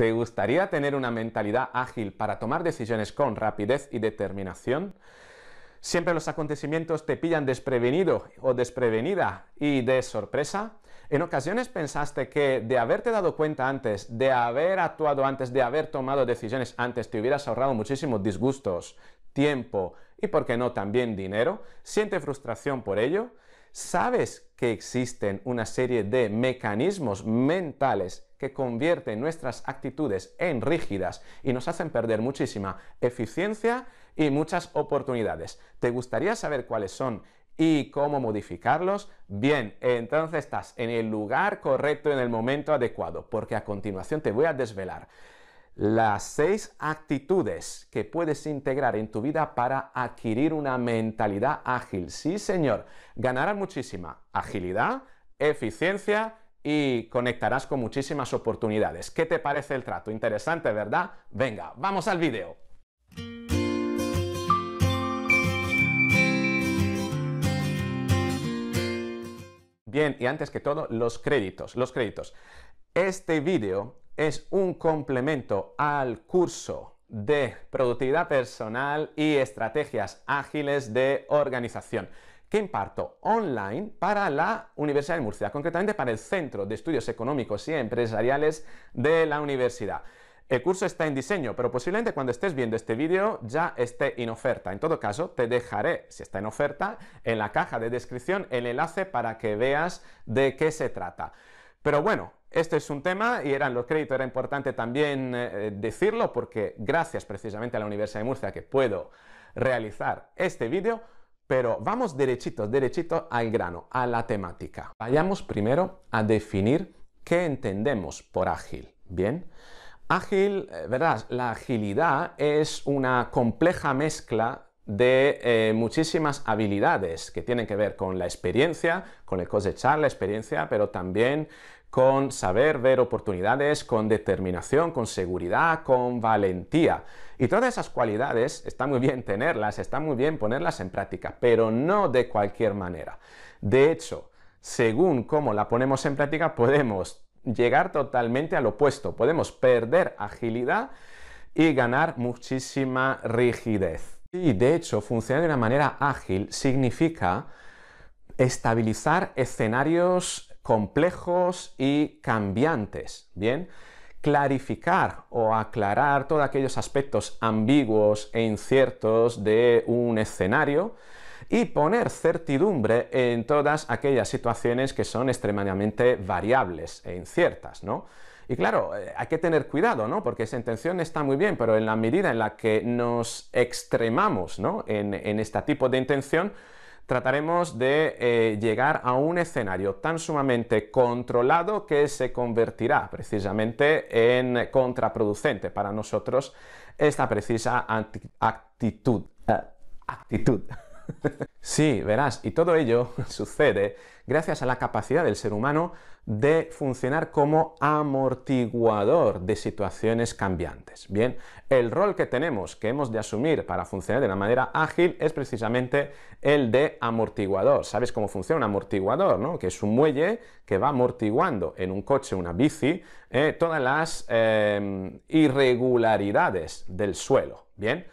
¿Te gustaría tener una mentalidad ágil para tomar decisiones con rapidez y determinación? Siempre los acontecimientos te pillan desprevenido o desprevenida y de sorpresa. En ocasiones pensaste que de haberte dado cuenta antes, de haber actuado antes, de haber tomado decisiones antes, te hubieras ahorrado muchísimos disgustos, tiempo y, por qué no, también dinero. ¿Siente frustración por ello? ¿Sabes que existen una serie de mecanismos mentales que convierten nuestras actitudes en rígidas y nos hacen perder muchísima eficiencia y muchas oportunidades. ¿Te gustaría saber cuáles son y cómo modificarlos? Bien, entonces estás en el lugar correcto, en el momento adecuado, porque a continuación te voy a desvelar las seis actitudes que puedes integrar en tu vida para adquirir una mentalidad ágil. Sí, señor, ganarás muchísima agilidad, eficiencia y conectarás con muchísimas oportunidades. ¿Qué te parece el trato? Interesante, ¿verdad? Venga, vamos al video. Bien, y antes que todo, los créditos. Los créditos. Este vídeo es un complemento al curso de productividad personal y estrategias ágiles de organización que imparto online para la Universidad de Murcia, concretamente para el Centro de Estudios Económicos y Empresariales de la universidad. El curso está en diseño, pero posiblemente cuando estés viendo este vídeo ya esté en oferta. En todo caso, te dejaré, si está en oferta, en la caja de descripción el enlace para que veas de qué se trata. Pero bueno, este es un tema y eran los créditos, era importante también eh, decirlo porque gracias precisamente a la Universidad de Murcia que puedo realizar este vídeo, pero vamos derechitos, derechito al grano, a la temática. Vayamos primero a definir qué entendemos por ágil, ¿bien? Ágil, eh, ¿verdad? la agilidad es una compleja mezcla de eh, muchísimas habilidades que tienen que ver con la experiencia, con el cosechar la experiencia, pero también con saber ver oportunidades, con determinación, con seguridad, con valentía. Y todas esas cualidades está muy bien tenerlas, está muy bien ponerlas en práctica, pero no de cualquier manera. De hecho, según cómo la ponemos en práctica, podemos llegar totalmente al opuesto, podemos perder agilidad y ganar muchísima rigidez. Y de hecho, funcionar de una manera ágil significa estabilizar escenarios complejos y cambiantes. Bien, clarificar o aclarar todos aquellos aspectos ambiguos e inciertos de un escenario y poner certidumbre en todas aquellas situaciones que son extremadamente variables e inciertas, ¿no? Y claro, eh, hay que tener cuidado, ¿no? Porque esa intención está muy bien, pero en la medida en la que nos extremamos, ¿no? En, en este tipo de intención, trataremos de eh, llegar a un escenario tan sumamente controlado que se convertirá precisamente en contraproducente para nosotros esta precisa actitud. Eh, actitud. sí, verás, y todo ello sucede gracias a la capacidad del ser humano de funcionar como amortiguador de situaciones cambiantes. Bien, el rol que tenemos, que hemos de asumir para funcionar de una manera ágil, es precisamente el de amortiguador. ¿Sabes cómo funciona un amortiguador? ¿no? Que es un muelle que va amortiguando en un coche, una bici, eh, todas las eh, irregularidades del suelo. Bien,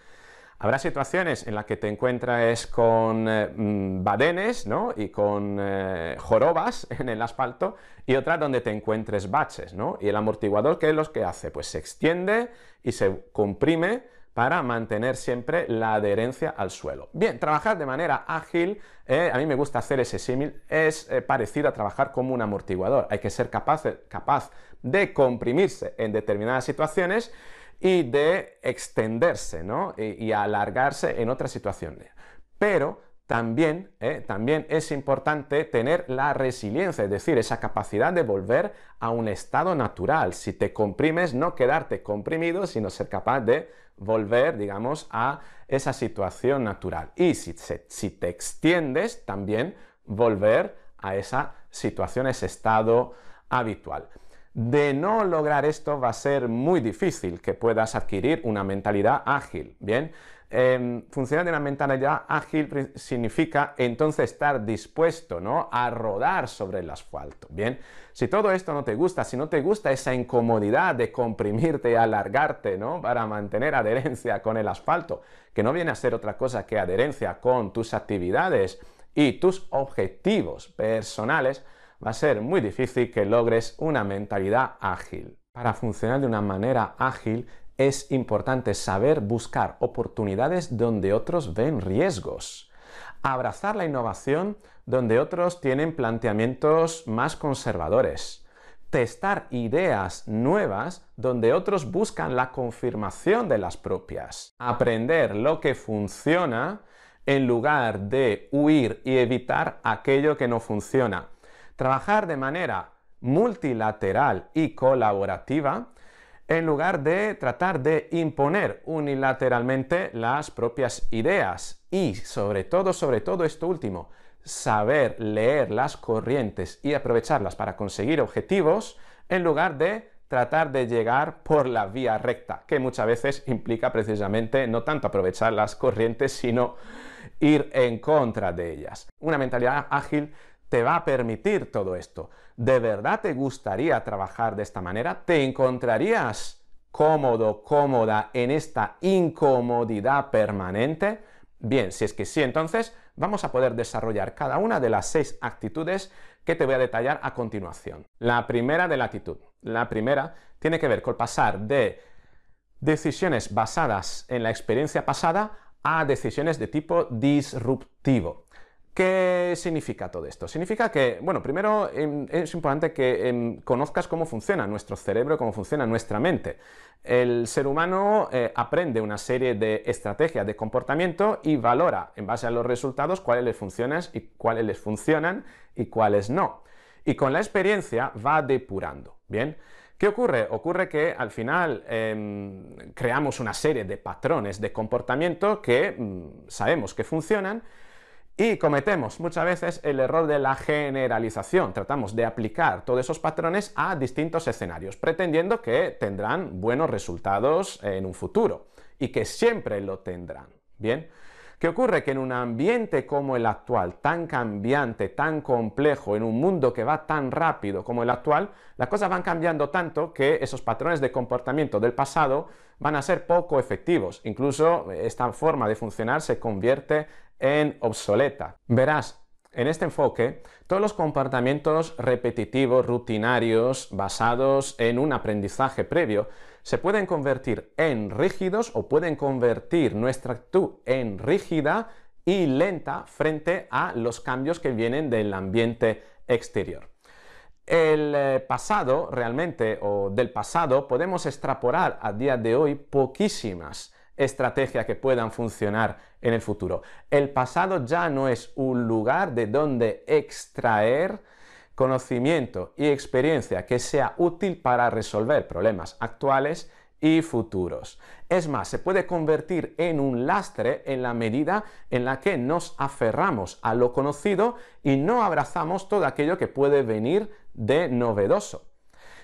Habrá situaciones en las que te encuentres con eh, mm, badenes y con eh, jorobas en el asfalto y otras donde te encuentres baches. ¿no? Y el amortiguador, ¿qué es lo que hace? Pues se extiende y se comprime para mantener siempre la adherencia al suelo. Bien, trabajar de manera ágil, eh, a mí me gusta hacer ese símil, es parecido a trabajar como un amortiguador. Hay que ser capaz, capaz de comprimirse en determinadas situaciones y de extenderse ¿no? y, alargarse en otras situaciones. Pero también, eh, también es importante tener la resiliencia, es decir, esa capacidad de volver a un estado natural. Si te comprimes, no quedarte comprimido, sino ser capaz de volver, digamos, a esa situación natural. Y si, si te extiendes, también volver a esa situación, ese estado habitual. De no lograr esto va a ser muy difícil que puedas adquirir una mentalidad ágil, ¿bien? Em, funcionar de una mentalidad ágil significa entonces estar dispuesto ¿no? a rodar sobre el asfalto. Bien, si todo esto no te gusta, si no te gusta esa incomodidad de comprimirte, y alargarte ¿no? para mantener adherencia con el asfalto, que no viene a ser otra cosa que adherencia con tus actividades y tus objetivos personales, va a ser muy difícil que logres una mentalidad ágil. Para funcionar de una manera ágil es importante saber buscar oportunidades donde otros ven riesgos. Abrazar la innovación donde otros tienen planteamientos más conservadores. Testar ideas nuevas donde otros buscan la confirmación de las propias. Aprender lo que funciona en lugar de huir y evitar aquello que no funciona trabajar de manera multilateral y colaborativa en lugar de tratar de imponer unilateralmente las propias ideas y sobre todo, sobre todo esto último, saber leer las corrientes y aprovecharlas para conseguir objetivos en lugar de tratar de llegar por la vía recta, que muchas veces implica precisamente no tanto aprovechar las corrientes, sino ir en contra de ellas. Una mentalidad ágil te va a permitir todo esto. ¿De verdad te gustaría trabajar de esta manera? ¿Te encontrarías cómodo, cómoda en esta incomodidad permanente? Bien, si es que sí, entonces vamos a poder desarrollar cada una de las seis actitudes que te voy a detallar a continuación. La primera de la actitud. La primera tiene que ver con pasar de decisiones basadas en la experiencia pasada a decisiones de tipo disruptivo. ¿Qué significa todo esto? Significa que, bueno, primero em, es importante que em, conozcas cómo funciona nuestro cerebro, cómo funciona nuestra mente. El ser humano eh, aprende una serie de estrategias de comportamiento y valora en base a los resultados cuáles les funcionan y cuáles les funcionan y cuáles no. Y con la experiencia va depurando, ¿bien? ¿Qué ocurre? Ocurre que al final em, creamos una serie de patrones de comportamiento que mm, sabemos que funcionan, y cometemos muchas veces el error de la generalización. Tratamos de aplicar todos esos patrones a distintos escenarios, pretendiendo que tendrán buenos resultados en un futuro y que siempre lo tendrán. Bien. ¿Qué ocurre? Que en un ambiente como el actual, tan cambiante, tan complejo, en un mundo que va tan rápido como el actual, las cosas van cambiando tanto que esos patrones de comportamiento del pasado van a ser poco efectivos. Incluso esta forma de funcionar se convierte en obsoleta. Verás, en este enfoque, todos los comportamientos repetitivos, rutinarios, basados en un aprendizaje previo, se pueden convertir en rígidos o pueden convertir nuestra actitud en rígida y lenta frente a los cambios que vienen del ambiente exterior. El eh, pasado, realmente, o del pasado, podemos extrapolar a día de hoy poquísimas estrategia que puedan funcionar en el futuro. El pasado ya no es un lugar de donde extraer conocimiento y experiencia que sea útil para resolver problemas actuales y futuros. Es más, se puede convertir en un lastre en la medida en la que nos aferramos a lo conocido y no abrazamos todo aquello que puede venir de novedoso.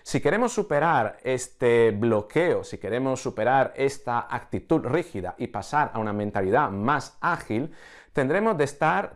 Si queremos superar este bloqueo, si queremos superar esta actitud rígida y pasar a una mentalidad más ágil, tendremos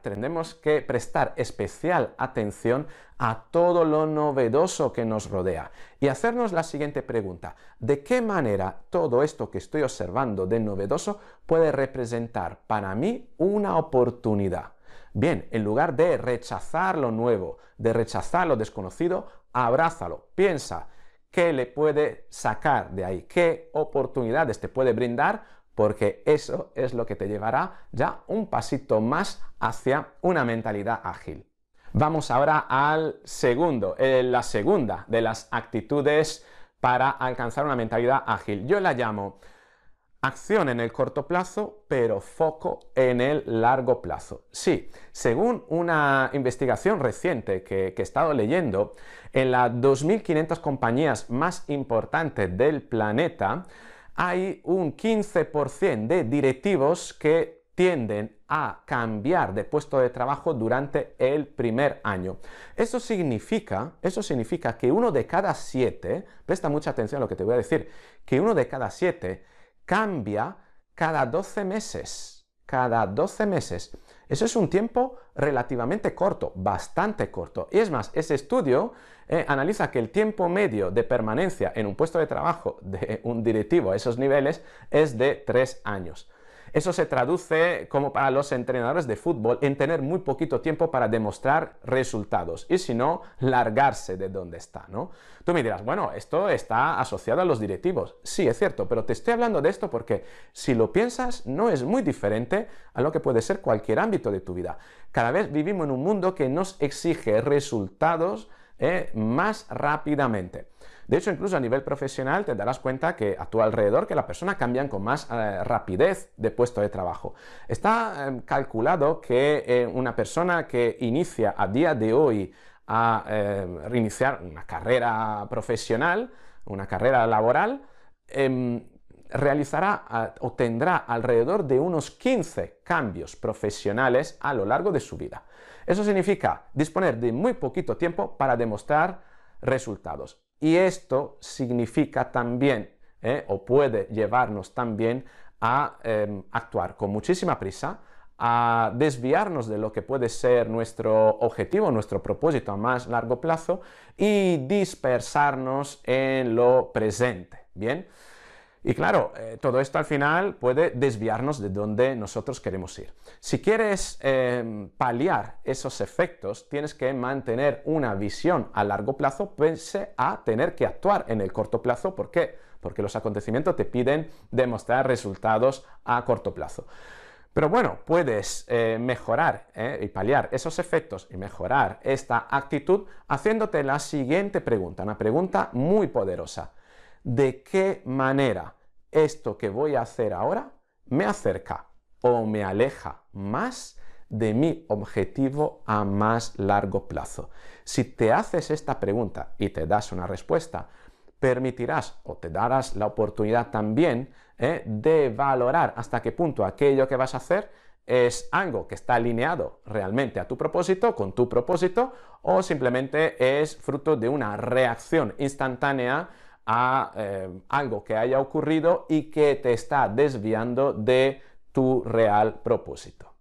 tendremos que prestar especial atención a todo lo novedoso que nos rodea y hacernos la siguiente pregunta, ¿de qué manera todo esto que estoy observando de novedoso puede representar para mí una oportunidad? Bien, en lugar de rechazar lo nuevo, de rechazar lo desconocido, abrázalo, piensa qué le puede sacar de ahí, qué oportunidades te puede brindar, porque eso es lo que te llevará ya un pasito más hacia una mentalidad ágil. Vamos ahora al segundo, eh, la segunda de las actitudes para alcanzar una mentalidad ágil. Yo la llamo Acción en el corto plazo, pero foco en el largo plazo. Sí, según una investigación reciente que, he estado leyendo, en las 2.500 compañías más importantes del planeta hay un 15% de directivos que tienden a cambiar de puesto de trabajo durante el primer año. Eso eso significa que uno de cada siete, presta mucha atención a lo que te voy a decir, que uno de cada siete cambia cada 12 meses. Cada 12 meses. Eso es un tiempo relativamente corto, bastante corto. Y es más, ese estudio eh, analiza que el tiempo medio de permanencia en un puesto de trabajo de un directivo a esos niveles es de 3 años. Eso se traduce como para los entrenadores de fútbol en tener muy poquito tiempo para demostrar resultados y si no, largarse de donde está, ¿no? Tú me dirás, bueno, esto está asociado a los directivos. Sí, es cierto, pero te estoy hablando de esto porque si lo piensas, no es muy diferente a lo que puede ser cualquier ámbito de tu vida. Cada vez vivimos en un mundo que nos exige resultados eh, más rápidamente. De hecho, incluso a nivel profesional te darás cuenta que a tu alrededor que las personas cambian con más eh, rapidez de puesto de trabajo. Está em, calculado que eh, una persona que inicia a día de hoy a em, reiniciar una carrera profesional, una carrera laboral, em, realizará o tendrá alrededor de unos 15 cambios profesionales a lo largo de su vida. Eso significa disponer de muy poquito tiempo para demostrar resultados. Y esto significa también, eh, o puede llevarnos también a em, actuar con muchísima prisa, a desviarnos de lo que puede ser nuestro objetivo, nuestro propósito a más largo plazo y dispersarnos en lo presente. Bien. Y claro, eh, todo esto al final puede desviarnos de donde nosotros queremos ir. Si quieres em, paliar esos efectos, tienes que mantener una visión a largo plazo, Pense a tener que actuar en el corto plazo. ¿Por qué? Porque los acontecimientos te piden demostrar resultados a corto plazo. Pero bueno, puedes eh, mejorar eh, y paliar esos efectos y mejorar esta actitud haciéndote la siguiente pregunta, una pregunta muy poderosa de qué manera esto que voy a hacer ahora me acerca o me aleja más de mi objetivo a más largo plazo. Si te haces esta pregunta y te das una respuesta, permitirás o te darás la oportunidad también ¿eh? de valorar hasta qué punto aquello que vas a hacer es algo que está alineado realmente a tu propósito, con tu propósito, o simplemente es fruto de una reacción instantánea a eh, algo que haya ocurrido y que te está desviando de tu real propósito.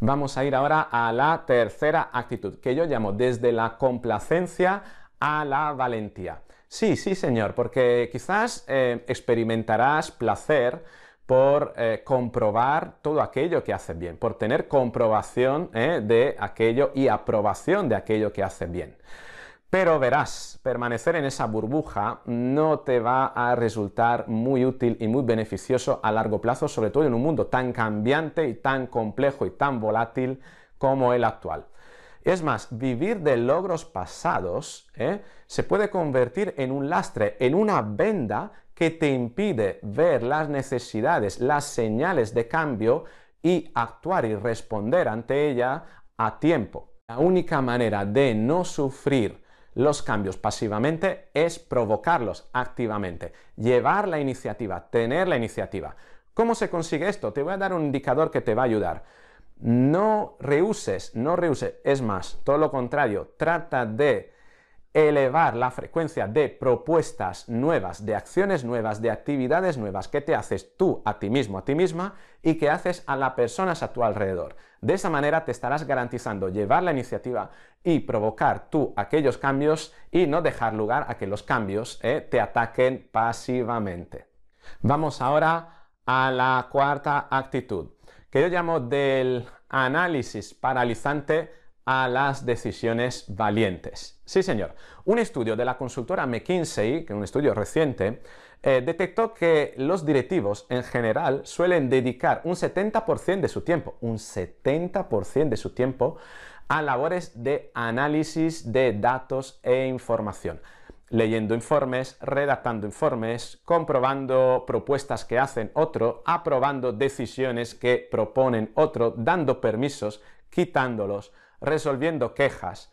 Vamos a ir ahora a la tercera actitud, que yo llamo desde la complacencia a la valentía. Sí, sí, señor, porque quizás eh, experimentarás placer por eh, comprobar todo aquello que hace bien, por tener comprobación de aquello y aprobación de aquello que hace bien. Pero verás, permanecer en esa burbuja no te va a resultar muy útil y muy beneficioso a largo plazo, sobre todo en un mundo tan cambiante y tan complejo y tan volátil como el actual. Es más, vivir de logros pasados ¿eh? se puede convertir en un lastre, en una venda que te impide ver las necesidades, las señales de cambio y actuar y responder ante ella a tiempo. La única manera de no sufrir los cambios pasivamente es provocarlos activamente, llevar la iniciativa, tener la iniciativa. ¿Cómo se consigue esto? Te voy a dar un indicador que te va a ayudar. No rehuses, no rehuses, es más, todo lo contrario, trata de elevar la frecuencia de propuestas nuevas, de acciones nuevas, de actividades nuevas que te haces tú a ti mismo, a ti misma y que haces a las personas a tu alrededor. De esa manera te estarás garantizando llevar la iniciativa y provocar tú aquellos cambios y no dejar lugar a que los cambios eh, te ataquen pasivamente. Vamos ahora a la cuarta actitud, que yo llamo del análisis paralizante a las decisiones valientes. Sí, señor. Un estudio de la consultora McKinsey, que es un estudio reciente, eh, detectó que los directivos en general suelen dedicar un 70% de su tiempo, un 70% de su tiempo a labores de análisis de datos e información leyendo informes, redactando informes, comprobando propuestas que hacen otro, aprobando decisiones que proponen otro, dando permisos, quitándolos, resolviendo quejas.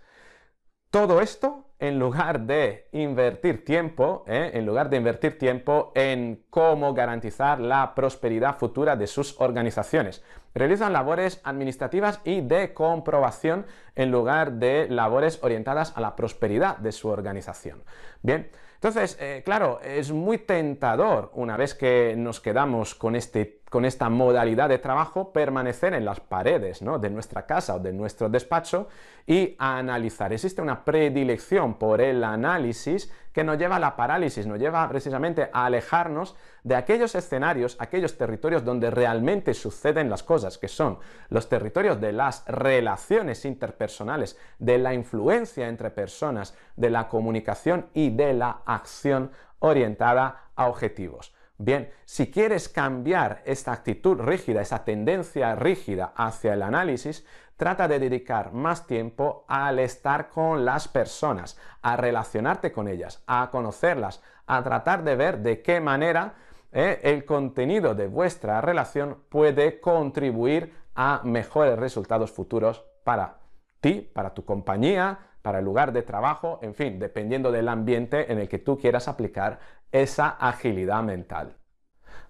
Todo esto en lugar de invertir tiempo, ¿eh? en lugar de invertir tiempo en cómo garantizar la prosperidad futura de sus organizaciones. Realizan labores administrativas y de comprobación en lugar de labores orientadas a la prosperidad de su organización. Bien, entonces, eh, claro, es muy tentador una vez que nos quedamos con este con esta modalidad de trabajo, permanecer en las paredes ¿no? de nuestra casa o de nuestro despacho y analizar. Existe una predilección por el análisis que nos lleva a la parálisis, nos lleva precisamente a alejarnos de aquellos escenarios, aquellos territorios donde realmente suceden las cosas, que son los territorios de las relaciones interpersonales, de la influencia entre personas, de la comunicación y de la acción orientada a objetivos. Bien, si quieres cambiar esta actitud rígida, esa tendencia rígida hacia el análisis, trata de dedicar más tiempo al estar con las personas, a relacionarte con ellas, a conocerlas, a tratar de ver de qué manera eh, el contenido de vuestra relación puede contribuir a mejores resultados futuros para ti, para tu compañía, para el lugar de trabajo, en fin, dependiendo del ambiente en el que tú quieras aplicar esa agilidad mental.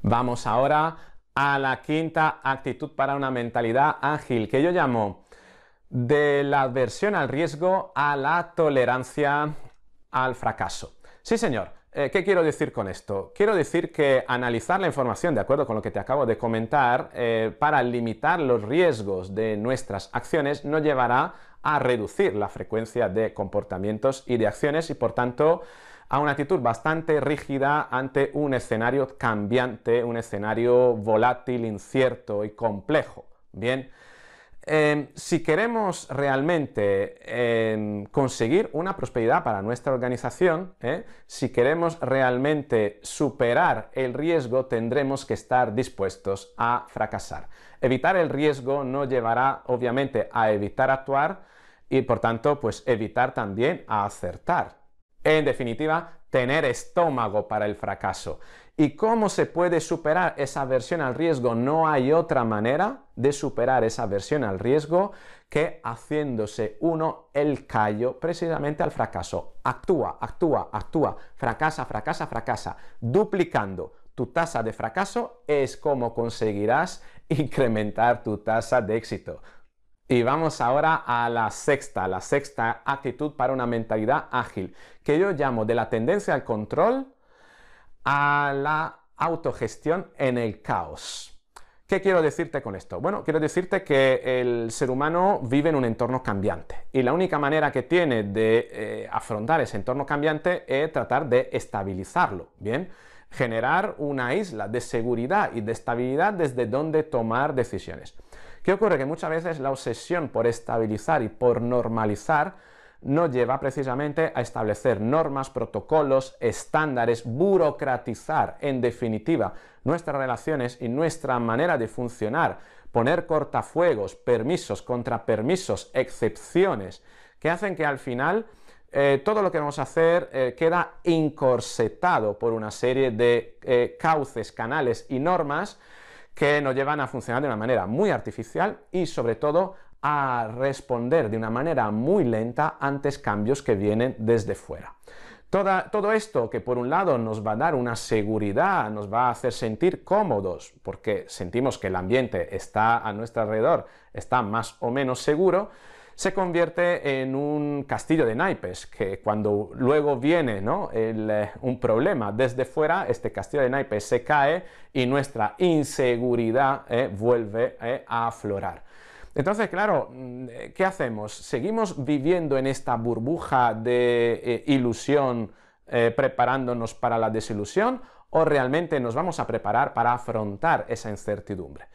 Vamos ahora a la quinta actitud para una mentalidad ágil, que yo llamo de la aversión al riesgo a la tolerancia al fracaso. Sí, señor. Eh, ¿Qué quiero decir con esto? Quiero decir que analizar la información, de acuerdo con lo que te acabo de comentar, eh, para limitar los riesgos de nuestras acciones, no llevará a reducir la frecuencia de comportamientos y de acciones y por tanto a una actitud bastante rígida ante un escenario cambiante, un escenario volátil, incierto y complejo. Bien, Em, si queremos realmente em, conseguir una prosperidad para nuestra organización, ¿eh? si queremos realmente superar el riesgo, tendremos que estar dispuestos a fracasar. Evitar el riesgo no llevará, obviamente, a evitar actuar y, por tanto, pues evitar también a acertar. En definitiva, tener estómago para el fracaso. ¿Y cómo se puede superar esa versión al riesgo? No hay otra manera de superar esa versión al riesgo que haciéndose uno el callo precisamente al fracaso. Actúa, actúa, actúa, fracasa, fracasa, fracasa, duplicando tu tasa de fracaso es como conseguirás incrementar tu tasa de éxito. Y vamos ahora a la sexta, la sexta actitud para una mentalidad ágil, que yo llamo de la tendencia al control a la autogestión en el caos. ¿Qué quiero decirte con esto? Bueno, quiero decirte que el ser humano vive en un entorno cambiante y la única manera que tiene de eh, afrontar ese entorno cambiante es tratar de estabilizarlo, ¿bien? Generar una isla de seguridad y de estabilidad desde donde tomar decisiones. ¿Qué ocurre? Que muchas veces la obsesión por estabilizar y por normalizar no lleva precisamente a establecer normas, protocolos, estándares, burocratizar, en definitiva, nuestras relaciones y nuestra manera de funcionar, poner cortafuegos, permisos, contrapermisos, excepciones, que hacen que al final eh, todo lo que vamos a hacer eh, queda incorsetado por una serie de eh, cauces, canales y normas que nos llevan a funcionar de una manera muy artificial y sobre todo a responder de una manera muy lenta ante cambios que vienen desde fuera. todo esto que por un lado nos va a dar una seguridad, nos va a hacer sentir cómodos, porque sentimos que el ambiente está a nuestro alrededor, está más o menos seguro, se convierte en un castillo de naipes, que cuando luego viene eh, un problema desde fuera, este castillo de naipes se cae y nuestra inseguridad eh, vuelve eh, a aflorar. Entonces, claro, mm, ¿qué hacemos? ¿Seguimos viviendo en esta burbuja de ilusión preparándonos para la desilusión o realmente nos vamos a preparar para afrontar esa incertidumbre?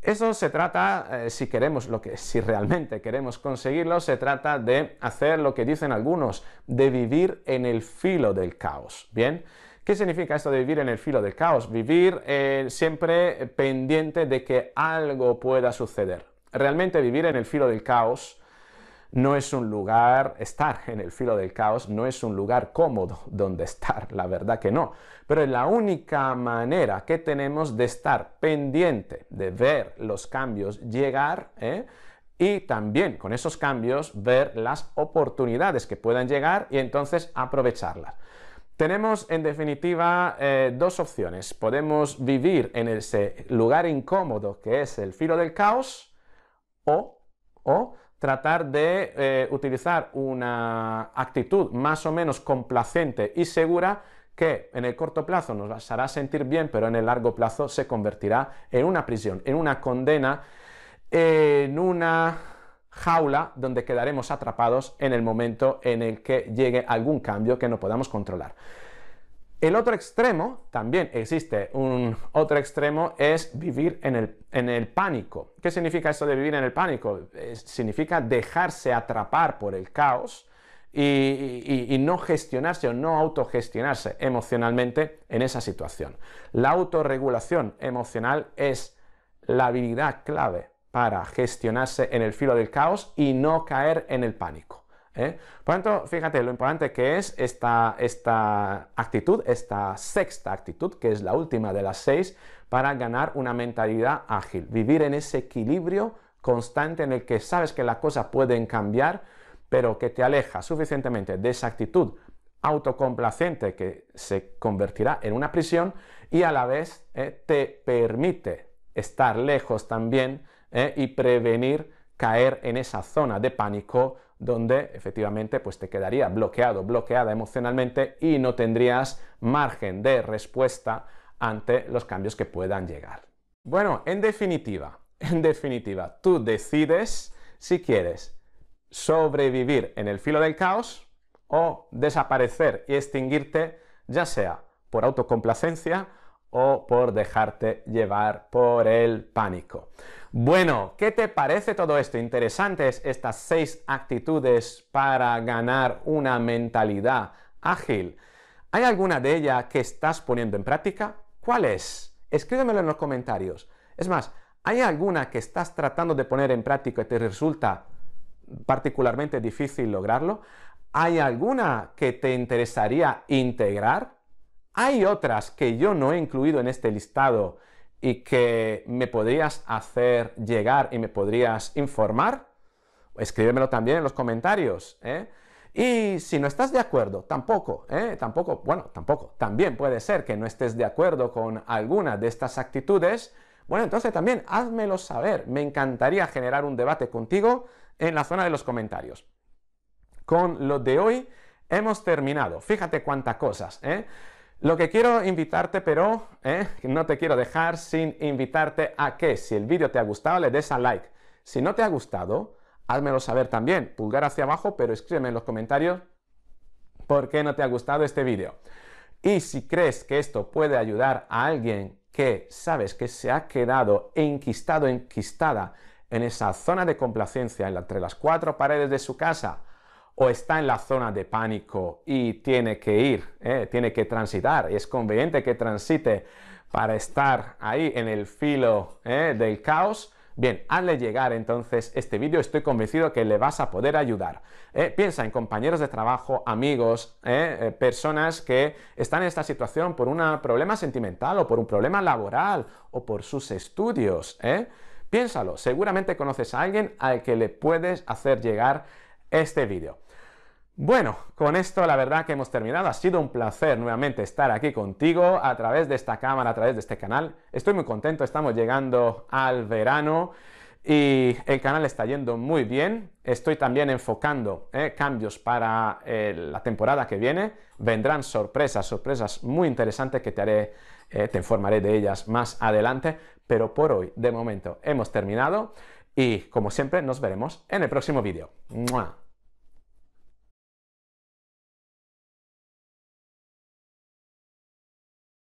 Eso se trata, eh, si queremos lo que, si realmente queremos conseguirlo, se trata de hacer lo que dicen algunos, de vivir en el filo del caos. Bien, ¿Qué significa esto de vivir en el filo del caos? Vivir eh, siempre pendiente de que algo pueda suceder. Realmente vivir en el filo del caos no es un lugar, estar en el filo del caos no es un lugar cómodo donde estar, la verdad que no. Pero es la única manera que tenemos de estar pendiente, de ver los cambios llegar, ¿eh? y también con esos cambios ver las oportunidades que puedan llegar y entonces aprovecharlas. Tenemos en definitiva eh, dos opciones. Podemos vivir en ese lugar incómodo que es el filo del caos o, o tratar de eh, utilizar una actitud más o menos complacente y segura que en el corto plazo nos hará sentir bien, pero en el largo plazo se convertirá en una prisión, en una condena, en una jaula donde quedaremos atrapados en el momento en el que llegue algún cambio que no podamos controlar. El otro extremo, también existe un otro extremo, es vivir en el, en el pánico. ¿Qué significa eso de vivir en el pánico? significa dejarse atrapar por el caos y, y, no gestionarse o no autogestionarse emocionalmente en esa situación. La autorregulación emocional es la habilidad clave para gestionarse en el filo del caos y no caer en el pánico. ¿eh? Por tanto, fíjate lo importante que es esta, actitud, esta sexta actitud, que es la última de las seis, para ganar una mentalidad ágil, vivir en ese equilibrio constante en el que sabes que las cosas pueden cambiar, pero que te aleja suficientemente de esa actitud autocomplacente que se convertirá en una prisión y a la vez ¿eh? te permite estar lejos también ¿eh? y prevenir caer en esa zona de pánico donde efectivamente pues te quedaría bloqueado, bloqueada emocionalmente y no tendrías margen de respuesta ante los cambios que puedan llegar. Bueno, en definitiva, en definitiva, tú decides si quieres sobrevivir en el filo del caos o desaparecer y extinguirte, ya sea por autocomplacencia o por dejarte llevar por el pánico. Bueno, ¿qué te parece todo esto? Interesantes estas seis actitudes para ganar una mentalidad ágil. ¿Hay alguna de ellas que estás poniendo en práctica? ¿Cuál es? Escríbemelo en los comentarios. Es más, ¿hay alguna que estás tratando de poner en práctica y te resulta particularmente difícil lograrlo? ¿Hay alguna que te interesaría integrar? Hay otras que yo no he incluido en este listado y que me podrías hacer llegar y me podrías informar, escríbemelo también en los comentarios. ¿eh? Y si no estás de acuerdo, tampoco, ¿eh? tampoco, bueno, tampoco, también puede ser que no estés de acuerdo con alguna de estas actitudes, bueno, entonces también házmelo saber, me encantaría generar un debate contigo en la zona de los comentarios. Con lo de hoy hemos terminado, fíjate cuántas cosas, ¿eh? Lo que quiero invitarte, pero eh, no te quiero dejar sin invitarte a que si el vídeo te ha gustado, le des a like. Si no te ha gustado, házmelo saber también, pulgar hacia abajo, pero escríbeme en los comentarios por qué no te ha gustado este vídeo. Y si crees que esto puede ayudar a alguien que sabes que se ha quedado enquistado, enquistada en esa zona de complacencia entre las cuatro paredes de su casa, o está en la zona de pánico y tiene que ir, eh, tiene que transitar, y es conveniente que transite para estar ahí en el filo eh, del caos, Bien, hazle llegar entonces este vídeo, estoy convencido que le vas a poder ayudar. Eh, piensa en compañeros de trabajo, amigos, personas que están en esta situación por un problema sentimental o por un problema laboral o por sus estudios. Piénsalo, seguramente conoces a alguien al que le puedes hacer llegar este vídeo. Bueno, con esto la verdad que hemos terminado. Ha sido un placer nuevamente estar aquí contigo a través de esta cámara, a través de este canal. Estoy muy contento, estamos llegando al verano y el canal está yendo muy bien. Estoy también enfocando eh, cambios para eh, la temporada que viene. Vendrán sorpresas, sorpresas muy interesantes que te haré, eh, te informaré de ellas más adelante. Pero por hoy, de momento, hemos terminado y como siempre nos veremos en el próximo vídeo.